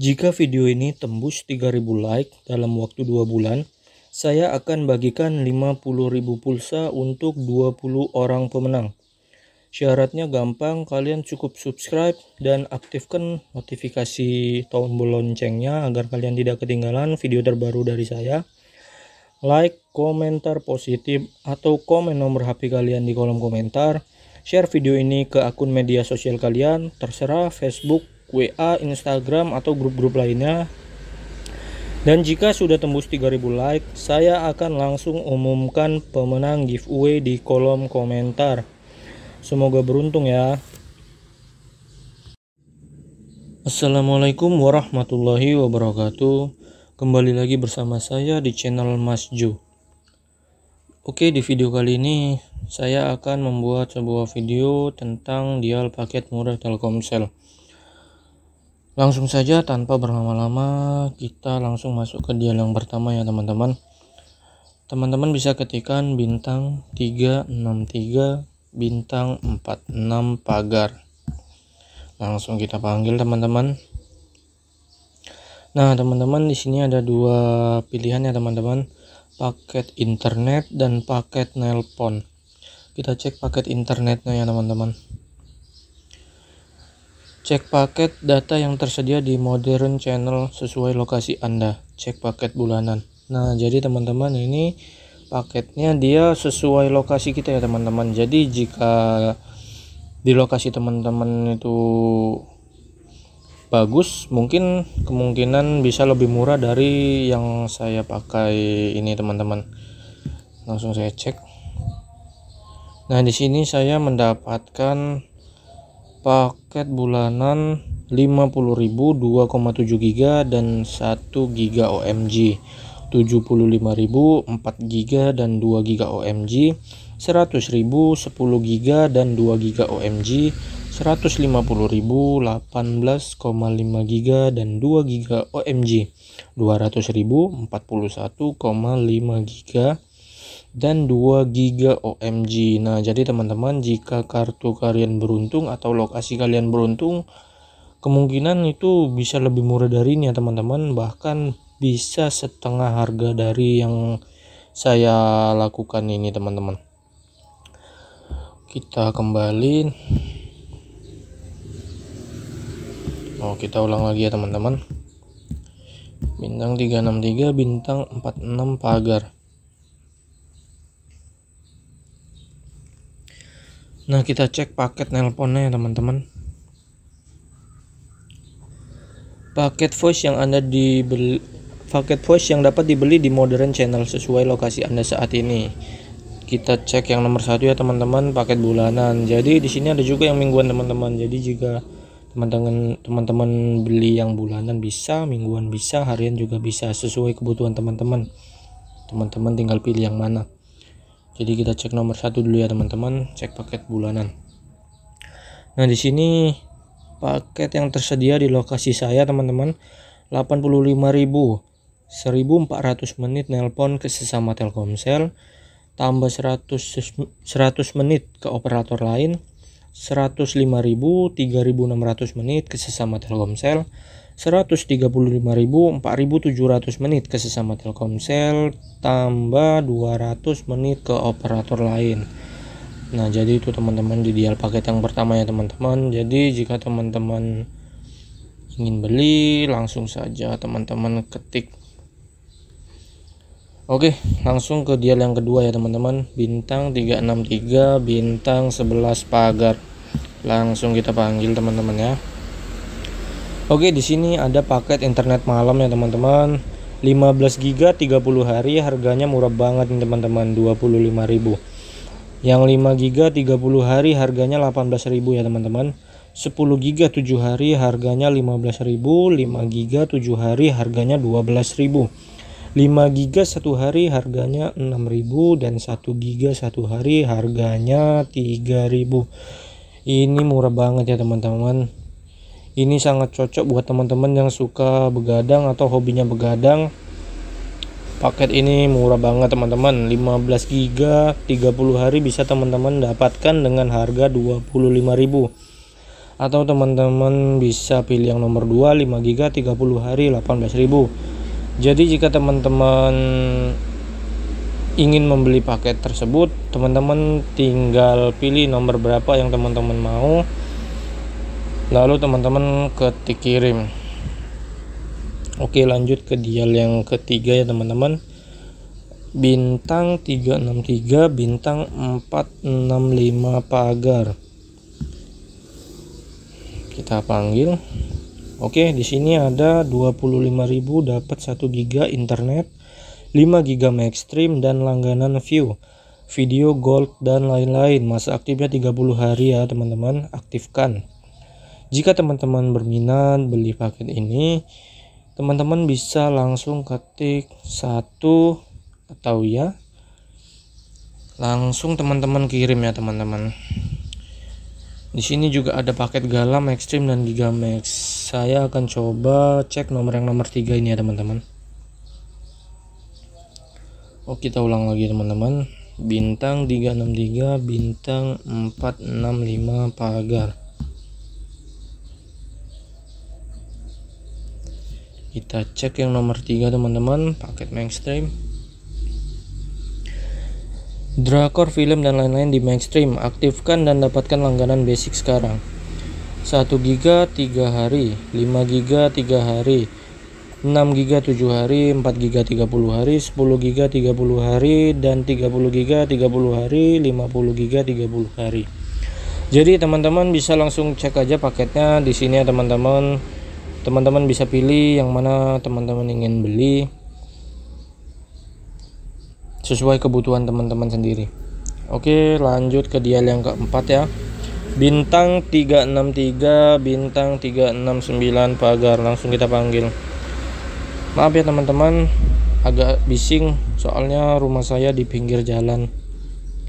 Jika video ini tembus 3000 like dalam waktu 2 bulan, saya akan bagikan 50.000 pulsa untuk 20 orang pemenang. Syaratnya gampang, kalian cukup subscribe dan aktifkan notifikasi tombol loncengnya agar kalian tidak ketinggalan video terbaru dari saya. Like, komentar positif, atau komen nomor HP kalian di kolom komentar. Share video ini ke akun media sosial kalian, terserah Facebook, WA, Instagram atau grup-grup lainnya. Dan jika sudah tembus 3000 like, saya akan langsung umumkan pemenang giveaway di kolom komentar. Semoga beruntung ya. Assalamualaikum warahmatullahi wabarakatuh. Kembali lagi bersama saya di channel Mas Jo. Oke, di video kali ini saya akan membuat sebuah video tentang dial paket murah Telkomsel. Langsung saja tanpa berlama-lama kita langsung masuk ke dialog pertama ya teman-teman. Teman-teman bisa ketikkan bintang 363 bintang 46 pagar. Langsung kita panggil teman-teman. Nah, teman-teman di sini ada dua pilihan ya teman-teman. Paket internet dan paket nelpon. Kita cek paket internetnya ya teman-teman. Cek paket data yang tersedia di Modern Channel sesuai lokasi Anda. Cek paket bulanan. Nah, jadi teman-teman ini paketnya dia sesuai lokasi kita ya teman-teman. Jadi jika di lokasi teman-teman itu bagus, mungkin kemungkinan bisa lebih murah dari yang saya pakai ini teman-teman. Langsung saya cek. Nah, di sini saya mendapatkan paket bulanan 50.000 2,7 GB dan 1 GB OMG 75.000 4 GB dan 2 GB OMG 100.000 10 GB dan 2 GB OMG 150.000 18,5 GB dan 2 GB OMG 200.000 41,5 GB dan 2 giga OMG nah jadi teman-teman jika kartu kalian beruntung atau lokasi kalian beruntung kemungkinan itu bisa lebih murah dari ini ya teman-teman bahkan bisa setengah harga dari yang saya lakukan ini teman-teman kita kembali Oh kita ulang lagi ya teman-teman bintang 363 bintang 46 pagar Nah, kita cek paket nelponnya ya, teman-teman. Paket voice yang Anda dibeli paket voice yang dapat dibeli di Modern Channel sesuai lokasi Anda saat ini. Kita cek yang nomor satu ya teman-teman, paket bulanan. Jadi di sini ada juga yang mingguan teman-teman. Jadi jika teman-teman teman-teman beli yang bulanan bisa, mingguan bisa, harian juga bisa sesuai kebutuhan teman-teman. Teman-teman tinggal pilih yang mana. Jadi kita cek nomor satu dulu ya teman-teman, cek paket bulanan. Nah di sini paket yang tersedia di lokasi saya teman-teman 85.000 1.400 menit nelpon ke sesama Telkomsel tambah 100 100 menit ke operator lain 105.000 3.600 menit ke sesama Telkomsel 135.000 4.700 menit ke sesama Telkomsel tambah 200 menit ke operator lain nah jadi itu teman-teman di dial paket yang pertama ya teman-teman jadi jika teman-teman ingin beli langsung saja teman-teman ketik Oke langsung ke dial yang kedua ya teman-teman bintang 363 bintang 11 pagar langsung kita panggil teman-teman ya Oke, di sini ada paket internet malam ya teman-teman. 15 GB 30 hari harganya murah banget nih teman-teman, 25.000. Yang 5 GB 30 hari harganya 18.000 ya teman-teman. 10 GB 7 hari harganya 15.000, 5 GB 7 hari harganya 12.000. 5 GB 1 hari harganya 6000 dan 1 GB 1 hari harganya 3000 ini murah banget ya teman-teman ini sangat cocok buat teman-teman yang suka begadang atau hobinya begadang paket ini murah banget teman-teman 15 giga 30 hari bisa teman-teman dapatkan dengan harga 25.000 atau teman-teman bisa pilih yang nomor 2 5 giga 30 hari 18.000 jadi jika teman-teman ingin membeli paket tersebut teman-teman tinggal pilih nomor berapa yang teman-teman mau lalu teman-teman ketik kirim oke lanjut ke dial yang ketiga ya teman-teman bintang 363 bintang 465 pagar kita panggil oke di sini ada 25.000 dapat 1 giga internet 5 giga mainstream dan langganan view video gold dan lain-lain masa aktifnya 30 hari ya teman-teman aktifkan jika teman-teman berminat beli paket ini, teman-teman bisa langsung ketik satu atau ya langsung teman-teman kirim ya teman-teman di sini juga ada paket Galam ekstrim dan Gigamax saya akan coba cek nomor yang nomor 3 ini ya teman-teman Oke, oh, kita ulang lagi teman-teman bintang 363 bintang 465 pagar kita cek yang nomor 3 teman-teman paket mainstream drakor film dan lain-lain di mainstream aktifkan dan dapatkan langganan basic sekarang 1 giga 3 hari 5 giga 3 hari 6 giga 7 hari 4 giga 30 hari 10 giga 30 hari dan 30 giga 30 hari 50 giga 30 hari jadi teman-teman bisa langsung cek aja paketnya di sini ya teman-teman teman-teman bisa pilih yang mana teman-teman ingin beli sesuai kebutuhan teman-teman sendiri oke lanjut ke dial yang keempat ya bintang 363 bintang 369 pagar langsung kita panggil maaf ya teman-teman agak bising soalnya rumah saya di pinggir jalan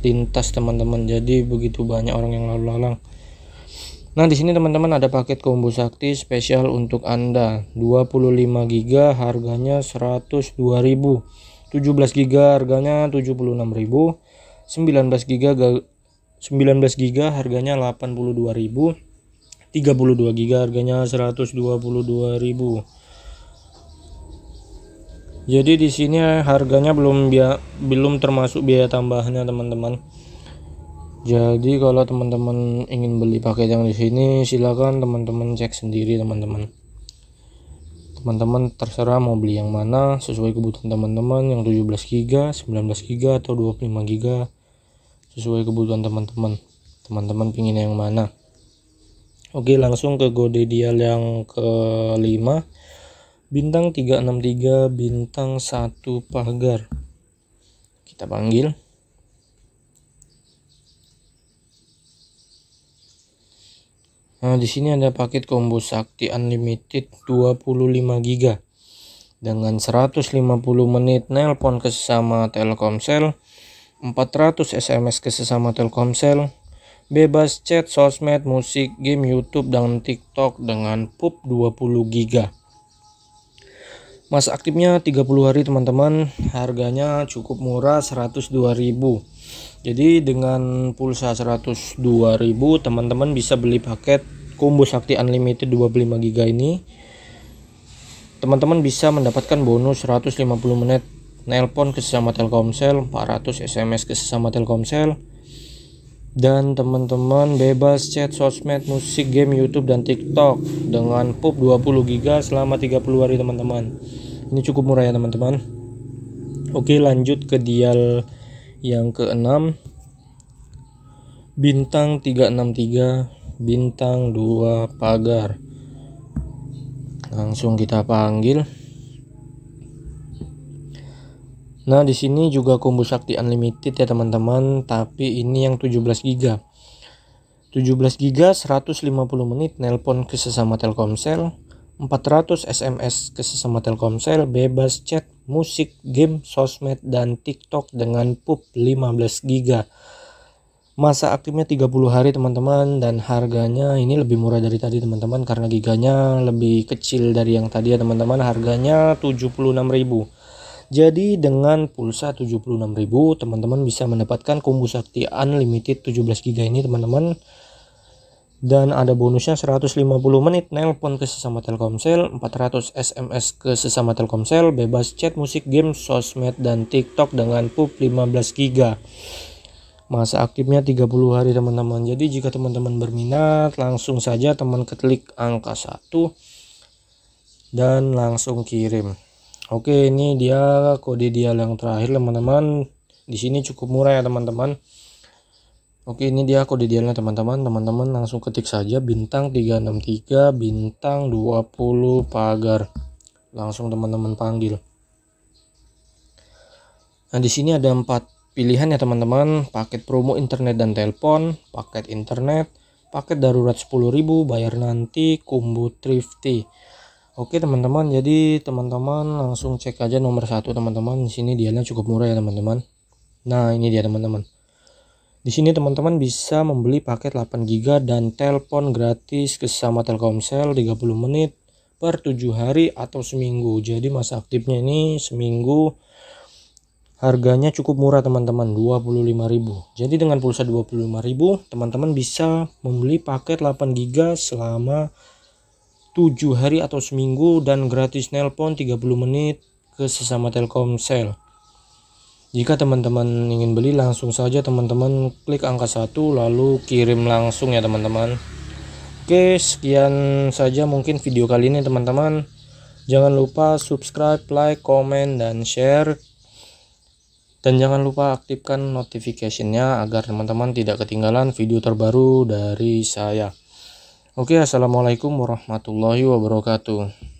lintas teman-teman jadi begitu banyak orang yang lalu lalang Nah, di sini teman-teman ada paket combo sakti spesial untuk Anda. 25 giga harganya 102.000. 17 giga harganya 76.000. 19 giga 19 giga harganya 82.000. 32 giga harganya 122.000. Jadi di sini harganya belum biaya, belum termasuk biaya tambahannya teman-teman jadi kalau teman-teman ingin beli paket yang di sini silakan teman-teman cek sendiri teman-teman teman-teman terserah mau beli yang mana sesuai kebutuhan teman-teman yang 17 GB, 19 GB atau 25 GB sesuai kebutuhan teman-teman teman-teman pingin yang mana Oke langsung ke gode dial yang kelima bintang 363 bintang 1 pagar kita panggil Nah, di sini ada paket combo Sakti Unlimited 25 GB dengan 150 menit nelpon ke sesama Telkomsel, 400 SMS ke sesama Telkomsel, bebas chat, sosmed, musik, game YouTube dan TikTok dengan PUP 20 GB. Mas aktifnya 30 hari teman-teman, harganya cukup murah 102.000. Jadi dengan pulsa 102.000 teman-teman bisa beli paket combo sakti unlimited 25 gb ini teman-teman bisa mendapatkan bonus 150 menit nelpon ke sesama Telkomsel 400 SMS ke sesama Telkomsel dan teman-teman bebas chat sosmed musik game YouTube dan TikTok dengan pop 20 GB selama 30 hari teman-teman ini cukup murah ya teman-teman oke lanjut ke dial yang keenam bintang 363 bintang 2 pagar langsung kita panggil nah di sini juga kombo sakti unlimited ya teman-teman tapi ini yang 17 giga 17 giga 150 menit nelpon ke sesama Telkomsel 400 SMS ke sesama Telkomsel bebas chat musik game sosmed dan TikTok dengan pup 15 giga masa aktifnya 30 hari teman-teman dan harganya ini lebih murah dari tadi teman-teman karena giganya lebih kecil dari yang tadi ya teman-teman harganya 76.000 jadi dengan pulsa 76.000 teman-teman bisa mendapatkan kombo sakti unlimited 17 giga ini teman-teman dan ada bonusnya 150 menit nelpon ke sesama Telkomsel, 400 SMS ke sesama Telkomsel, bebas chat, musik, game, sosmed, dan TikTok dengan PUB 15 GB masa aktifnya 30 hari teman-teman jadi jika teman-teman berminat langsung saja teman ketik angka 1 dan langsung kirim oke ini dia kode dial yang terakhir teman-teman di sini cukup murah ya teman-teman oke ini dia kode dialnya teman-teman teman-teman langsung ketik saja bintang 363 bintang 20 pagar langsung teman-teman panggil nah di sini ada empat Pilihan ya teman-teman, paket promo internet dan telepon, paket internet, paket darurat 10.000, bayar nanti, kumbu thrifty. Oke teman-teman, jadi teman-teman langsung cek aja nomor satu teman-teman. Di sini dialnya cukup murah ya teman-teman. Nah ini dia teman-teman. Di sini teman-teman bisa membeli paket 8 GB dan telepon gratis sama Telkomsel 30 menit per 7 hari atau seminggu. Jadi masa aktifnya ini seminggu harganya cukup murah teman-teman 25.000 jadi dengan pulsa 25.000 teman-teman bisa membeli paket 8GB selama 7 hari atau seminggu dan gratis nelpon 30 menit ke sesama Telkomsel jika teman-teman ingin beli langsung saja teman-teman klik angka satu lalu kirim langsung ya teman-teman. Oke sekian saja mungkin video kali ini teman-teman. Jangan lupa subscribe, like, comment dan share dan jangan lupa aktifkan notificationnya agar teman-teman tidak ketinggalan video terbaru dari saya. Oke, assalamualaikum warahmatullahi wabarakatuh.